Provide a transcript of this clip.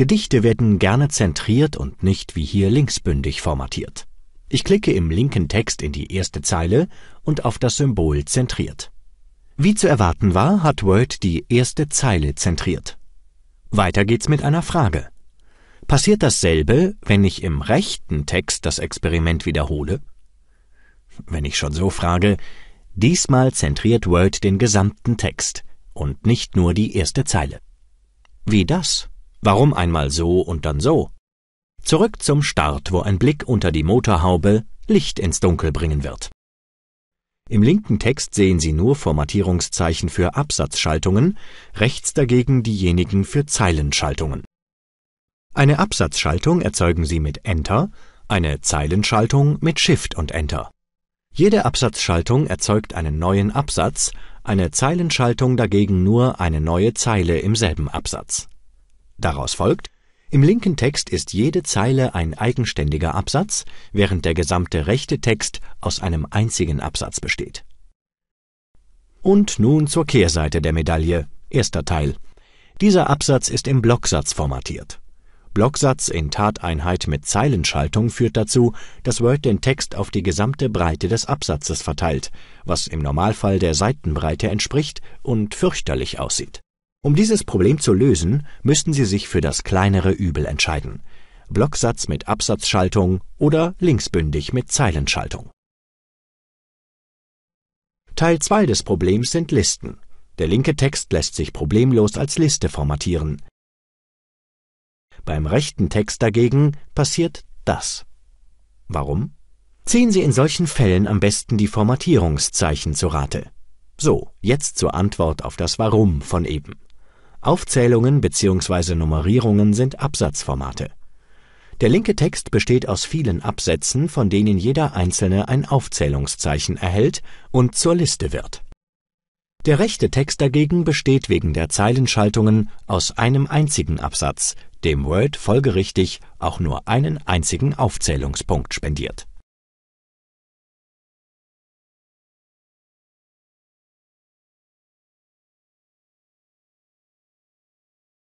Gedichte werden gerne zentriert und nicht wie hier linksbündig formatiert. Ich klicke im linken Text in die erste Zeile und auf das Symbol zentriert. Wie zu erwarten war, hat Word die erste Zeile zentriert. Weiter geht's mit einer Frage. Passiert dasselbe, wenn ich im rechten Text das Experiment wiederhole? Wenn ich schon so frage, diesmal zentriert Word den gesamten Text und nicht nur die erste Zeile. Wie das? Warum einmal so und dann so? Zurück zum Start, wo ein Blick unter die Motorhaube Licht ins Dunkel bringen wird. Im linken Text sehen Sie nur Formatierungszeichen für Absatzschaltungen, rechts dagegen diejenigen für Zeilenschaltungen. Eine Absatzschaltung erzeugen Sie mit Enter, eine Zeilenschaltung mit Shift und Enter. Jede Absatzschaltung erzeugt einen neuen Absatz, eine Zeilenschaltung dagegen nur eine neue Zeile im selben Absatz Daraus folgt, im linken Text ist jede Zeile ein eigenständiger Absatz, während der gesamte rechte Text aus einem einzigen Absatz besteht. Und nun zur Kehrseite der Medaille, erster Teil. Dieser Absatz ist im Blocksatz formatiert. Blocksatz in Tateinheit mit Zeilenschaltung führt dazu, dass Word den Text auf die gesamte Breite des Absatzes verteilt, was im Normalfall der Seitenbreite entspricht und fürchterlich aussieht um dieses Problem zu lösen, müssten Sie sich für das kleinere Übel entscheiden. Blocksatz mit Absatzschaltung oder linksbündig mit Zeilenschaltung. Teil 2 des Problems sind Listen. Der linke Text lässt sich problemlos als Liste formatieren. Beim rechten Text dagegen passiert das. Warum? Ziehen Sie in solchen Fällen am besten die Formatierungszeichen zu Rate. So, jetzt zur Antwort auf das Warum von eben. Aufzählungen bzw. Nummerierungen sind Absatzformate. Der linke Text besteht aus vielen Absätzen, von denen jeder einzelne ein Aufzählungszeichen erhält und zur Liste wird. Der rechte Text dagegen besteht wegen der Zeilenschaltungen aus einem einzigen Absatz, dem Word folgerichtig auch nur einen einzigen Aufzählungspunkt spendiert